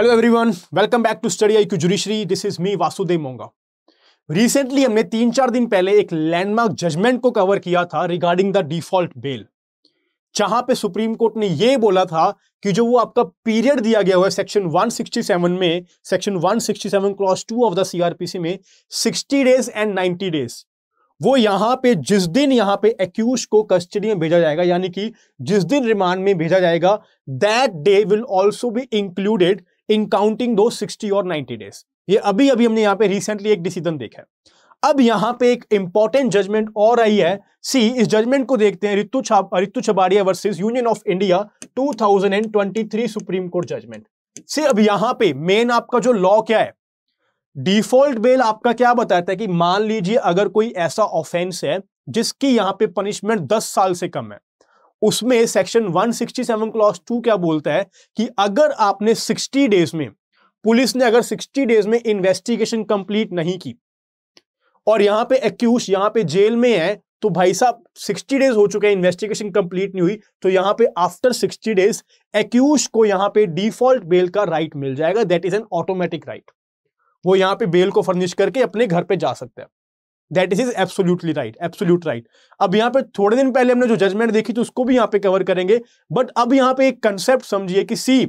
Hello everyone welcome back to Study I Q judiciary this is me Vasudev Monga recently हमने तीन चार दिन पहले एक लैंडमार्क जजमेंट को कवर किया था रिगार्डिंग द डिफॉल्ट बेल जहां पे सुप्रीम कोर्ट ने ये बोला था कि जो वो आपका पीरियड दिया गया हुआ है सेक्शन 167 में section 167 clause two of the CRPC में 60 डेज एंड 90 डेज वो यहाँ पे जिस दिन यहाँ पे एक्यूज को कस्टडी में भेजा जाएगा यानी कि जिस दिन रिमांड में भेजा जाएगा that day will also be included in counting दो सिक्सटी और नाइनटी डेज ये अभी अभी हमने यहाँ पे रिसेंटली एक डिसीजन देखा है अब यहाँ पे एक इंपॉर्टेंट जजमेंट और आई है सी इस जजमेंट को देखते हैं Ritu Ritu Chhabaria versus Union of India 2023 Supreme Court judgment से अब यहां पे मेन आपका जो लॉ क्या है डिफॉल्ट बेल आपका क्या बताता है कि मान लीजिए अगर कोई ऐसा ऑफेंस है जिसकी यहां पे पनिशमेंट 10 साल से कम है उसमें सेक्शन 167 सिक्सटी क्लॉज टू क्या बोलता है कि अगर आपने 60 डेज में पुलिस ने अगर 60 डेज में इन्वेस्टिगेशन कंप्लीट नहीं की और यहां पे एक्यूज यहां पे जेल में है तो भाई साहब 60 डेज हो चुके हैं इन्वेस्टिगेशन कंप्लीट नहीं हुई तो यहां पे आफ्टर 60 डेज एक्यूज को यहां पे डिफॉल्ट बेल का राइट मिल जाएगा that is an automatic right वो यहां पे बेल को फर्निश करके अपने घर पे जा सकते हैं that is is absolutely right absolute right अब यहाँ पर थोड़े दिन पहले हमने जो जजमेंट देखी थी उसको भी यहाँ पे कवर करेंगे बट अब यहाँ पे एक कंसेप्ट समझिए कि सी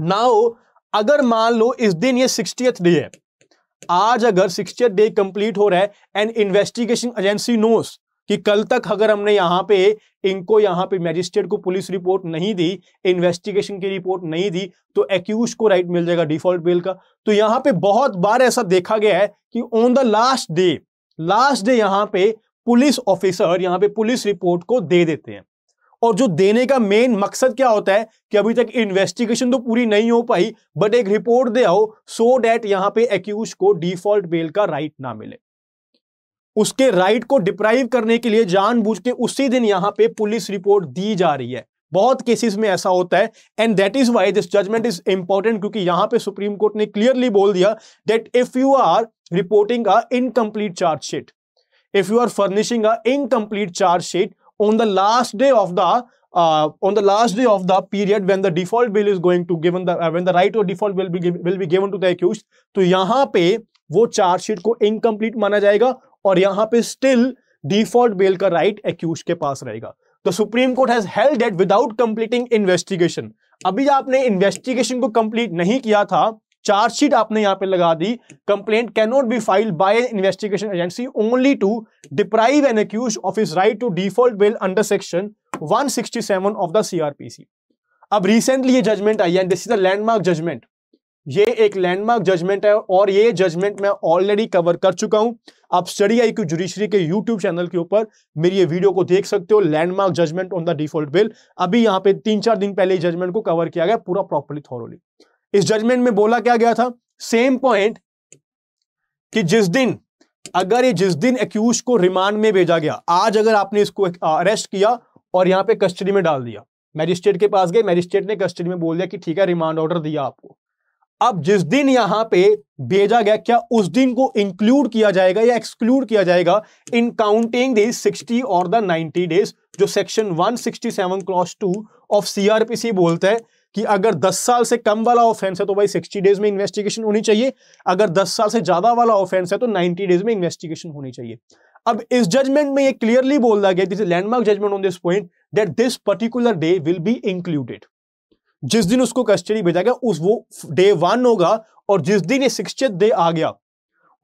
नाउ अगर मान लो इस दिन ये सिक्सटी डे है आज अगर सिक्सटी डे कंप्लीट हो रहा है एंड इन्वेस्टिगेशन एजेंसी नोस कि कल तक अगर हमने यहाँ पे इनको यहाँ पे मैजिस्ट्रेट को पुलिस रिपोर्ट नहीं दी इन्वेस्टिगेशन की रिपोर्ट नहीं दी तो एक्यूज को राइट मिल जाएगा डिफॉल्ट बेल का तो यहाँ पे बहुत बार ऐसा देखा गया है कि on the last day last day यहाँ पे पुलिस ऑफिसर यहाँ पे पुलिस रिपोर्ट को दे देते हैं और जो देने का मेन मकसद क्या होता है कि अभी तक इन्वेस्टिगेशन तो पूरी नहीं हो पाई बट एक रिपोर्ट दे आओ सो डैट यहाँ पे एक्यूज को डिफॉल्ट बेल का राइट ना मिले उसके राइट को डिप्राइव करने के लिए जानबूझ के उसी दिन यहाँ पे पुलिस रिपोर्ट दी जा रही है बहुत केसेस में ऐसा होता है and that is why this judgment is important क्योंकि यहां पे सुप्रीम कोर्ट ने क्लियरली बोल दिया that if you are reporting a incomplete chargesheet if you are furnishing a incomplete charge sheet on the last day of the uh, on the last day of the period when the default bill is going to given the uh, when the right to default will be will be given to the accused तो यहाँ पे वो charge sheet को incomplete माना जाएगा और यहाँ पे स्टिल डिफॉल्ट बेल का राइट right एक्यूज के पास रहेगा the Supreme Court has held that without completing investigation अभी आपने इन्वेस्टिगेशन को कंप्लीट नहीं किया था चार्जशीट आपने यहां पे लगा दी complaint can not be file by investigation agency only to deprive an accused of his right to default bail under section 167 of the CRPC अब रिसेंटली ये जजमेंट आई है this is a landmark judgment ये एक landmark judgement है और ये judgement मैं ऑलरेडी कवर कर चुका हूं आप स्टडी आई क्यू जुडिशरी के यूट्यूब चैनल के ऊपर मेरी ये वीडियो को देख सकते हो landmark judgment on the default bail अभी यहाँ पे तीन चार दिन पहले जजमेंट को कवर किया गया पूरा प्रॉपरली थॉरली इस जजमेंट में बोला क्या गया था सेम पॉइंट कि जिस दिन अगर ये जिस दिन एक्यूज को रिमांड में भेजा गया आज अगर आपने इसको अरेस्ट किया और यहां पे कस्टडी में डाल दिया मैजिस्ट्रेट के पास गए मैजिस्ट्रेट ने कस्टडी में बोल दिया कि ठीक है रिमांड ऑर्डर दिया आपको अब जिस दिन यहां पे भेजा गया क्या उस दिन को इंक्लूड किया जाएगा या एक्सक्लूड किया जाएगा इन काउंटिंग दी सिक्सटी और द नाइनटी डेज जो section 167 clause two of CRPC बोलता है कि अगर 10 साल से कम वाला ऑफेंस है तो भाई 60 डेज में इन्वेस्टिगेशन होनी चाहिए अगर 10 साल से ज्यादा वाला ऑफेंस है तो 90 डेज में इन्वेस्टिगेशन होनी चाहिए अब इस जजमेंट में ये क्लियरली बोल दिया गया this landmark judgment on this point that this particular day will be included जिस दिन उसको कस्टडी भेजा गया उस वो डे वन होगा और जिस दिन ये सिक्सथ डे आ गया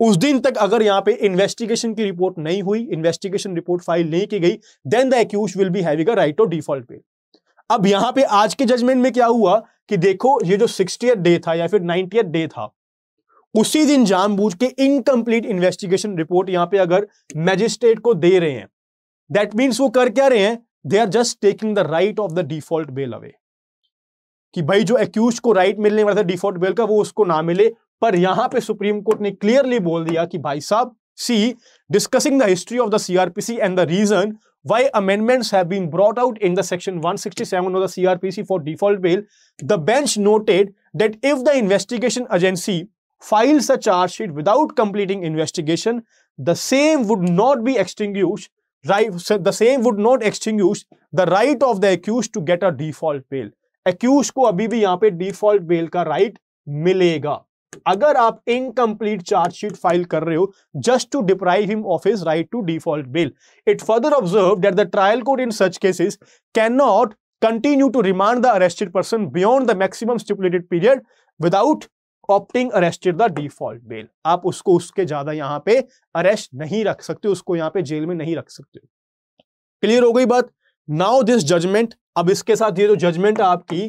उस दिन तक अगर यहाँ पे इन्वेस्टिगेशन की रिपोर्ट नहीं हुई इन्वेस्टिगेशन रिपोर्ट फाइल नहीं की गई then the accused will be having a right of default पे अब यहाँ पे आज के जजमेंट में क्या हुआ कि देखो ये जो सिक्सटियथ डे था या फिर नाइनटियथ डे था उसी दिन जानबूझ के इनकम्प्लीट इन्वेस्टिगेशन रिपोर्ट यहाँ पे अगर मैजिस्ट्रेट को दे रहे हैं दैट मीन्स वो कर क्या रहे हैं they are just taking the right of the default bail away कि भाई जो एक्यूज को राइट मिलने वाला था डिफॉल्ट बेल का वो उसको ना मिले पर यहां पे सुप्रीम कोर्ट ने क्लियरली बोल दिया कि भाई साहब see discussing the history of the CRPC and the reason amendment amendments have been brought out in the section 167 of the for default bail the bench noted that if the investigation agency files a chargesheet without completing investigation the same would not be extinguish right the same would not extinguish right of the accused to get a default bail accused को अभी भी यहां पे default bail का right मिलेगा अगर आप incomplete chargesheet file कर रहे हो just to deprive him of his right to default bail it further observe that the trial court in such cases can not continue to remand the arrested person beyond the maximum stipulated period without opting arrested the default bail आप उसको उसके ज्यादा यहां पे arrest नहीं रख सकते उसको यहां पे जेल में नहीं रख सकते क्लियर हो गई बात नाउ दिस जजमेंट अब इसके साथ ये जो जजमेंट है आपकी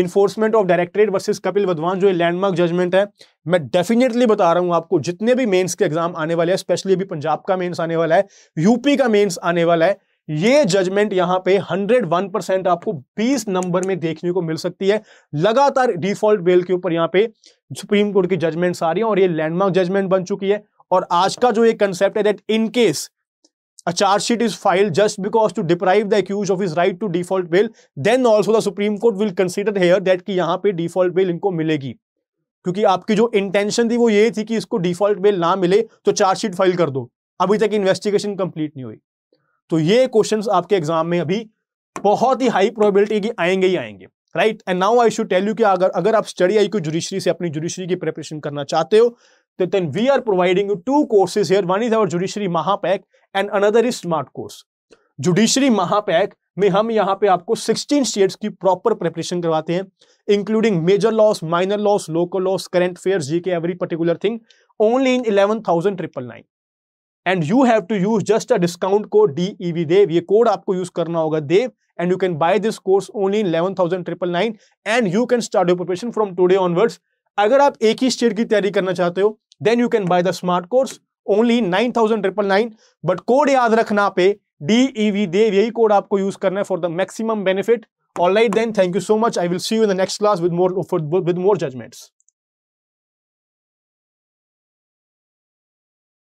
enforcement of directorate versus Kapil Wadhawan जो लैंडमार्क जजमेंट है मैं डेफिनेटली बता रहा हूं आपको जितने भी मेंस के एग्जाम आने वाले हैं स्पेशली अभी पंजाब का मेंस आने वाला है यूपी का मेंस आने वाला है ये जजमेंट यहां पे 101 परसेंट आपको 20 नंबर में देखने को मिल सकती है लगातार डिफॉल्ट बेल के ऊपर यहां पे सुप्रीम कोर्ट की जजमेंट्स आ रही है और ये लैंडमार्क जजमेंट बन चुकी है और आज का जो ये कंसेप्ट है that in case a charge sheet is filed just because to deprive the accused of his right to default bail then also the supreme court will consider here that ki yahan pe default bail inko milegi क्योंकि आपकी जो intention थी वो ये थी कि इसको default bell ना मिले तो चार्जशीट फाइल कर दो अभी तक इन्वेस्टिगेशन कंप्लीट नहीं हुई तो ये क्वेश्चंस आपके एग्जाम में अभी बहुत ही हाई प्रोबेबिलिटी की आएंगे ही आएंगे right and now I should tell you कि अगर अगर आप स्टडी आई क्यू जुडिशरी से अपनी जुडिशरी की प्रिपरेशन करना चाहते हो then we are providing you two courses here. One is our Judiciary mahapak and another is Smart Course. judiciary mahapak में हम यहाँ पे आपको 16 स्टेट्स की प्रॉपर प्रिपरेशन करवाते हैं including major laws minor laws local laws current affairs जी every particular thing only in eleven triple nine and you have to use just a discount code D Dev ये कोड आपको use करना होगा Dev and you can buy this course only in eleven and you can start your preparation from today onwards अगर आप एक ही state की तैयारी करना चाहते हो then you can buy the smart course only nine thousand triple nine but code याद रखना पे D E e V Dev यही कोड आपको यूज करना है for the maximum benefit all right then thank you so much I will see you in the next class with more with more judgements